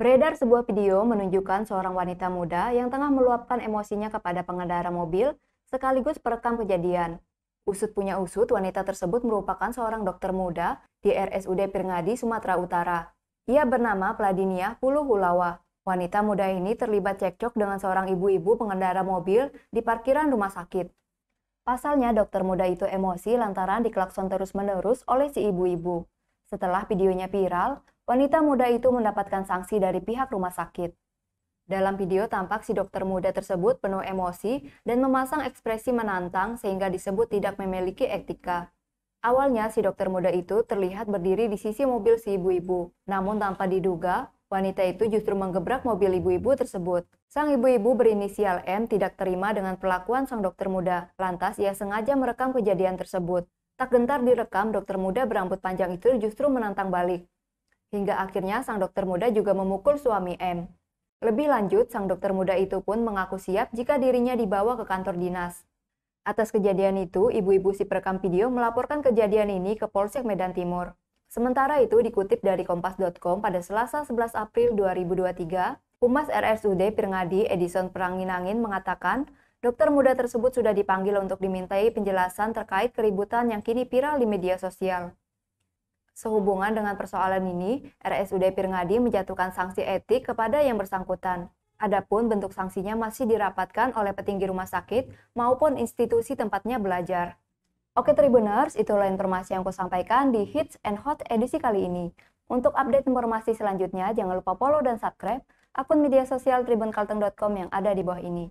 Beredar sebuah video menunjukkan seorang wanita muda yang tengah meluapkan emosinya kepada pengendara mobil sekaligus perekam kejadian. Usut punya usut, wanita tersebut merupakan seorang dokter muda di RSUD Pirngadi, Sumatera Utara. Ia bernama Pladinia Puluh Wanita muda ini terlibat cekcok dengan seorang ibu-ibu pengendara mobil di parkiran rumah sakit. Pasalnya, dokter muda itu emosi lantaran dikelakson terus-menerus oleh si ibu-ibu. Setelah videonya viral, wanita muda itu mendapatkan sanksi dari pihak rumah sakit. Dalam video tampak si dokter muda tersebut penuh emosi dan memasang ekspresi menantang sehingga disebut tidak memiliki etika. Awalnya si dokter muda itu terlihat berdiri di sisi mobil si ibu-ibu, namun tanpa diduga, wanita itu justru menggebrak mobil ibu-ibu tersebut. Sang ibu-ibu berinisial M tidak terima dengan perlakuan sang dokter muda, lantas ia sengaja merekam kejadian tersebut. Tak gentar direkam, dokter muda berambut panjang itu justru menantang balik. Hingga akhirnya sang dokter muda juga memukul suami M. Lebih lanjut, sang dokter muda itu pun mengaku siap jika dirinya dibawa ke kantor dinas. Atas kejadian itu, ibu-ibu si perekam video melaporkan kejadian ini ke Polsek Medan Timur. Sementara itu dikutip dari kompas.com pada Selasa 11 April 2023, Humas RSUD Pirngadi Edison Peranginangin mengatakan Dokter muda tersebut sudah dipanggil untuk dimintai penjelasan terkait keributan yang kini viral di media sosial. Sehubungan dengan persoalan ini, RSUD Pirngadi menjatuhkan sanksi etik kepada yang bersangkutan. Adapun bentuk sanksinya masih dirapatkan oleh petinggi rumah sakit maupun institusi tempatnya belajar. Oke Tribuners, itulah informasi yang aku sampaikan di Hits and Hot edisi kali ini. Untuk update informasi selanjutnya, jangan lupa follow dan subscribe akun media sosial tribunkalteng.com yang ada di bawah ini.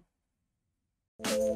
Música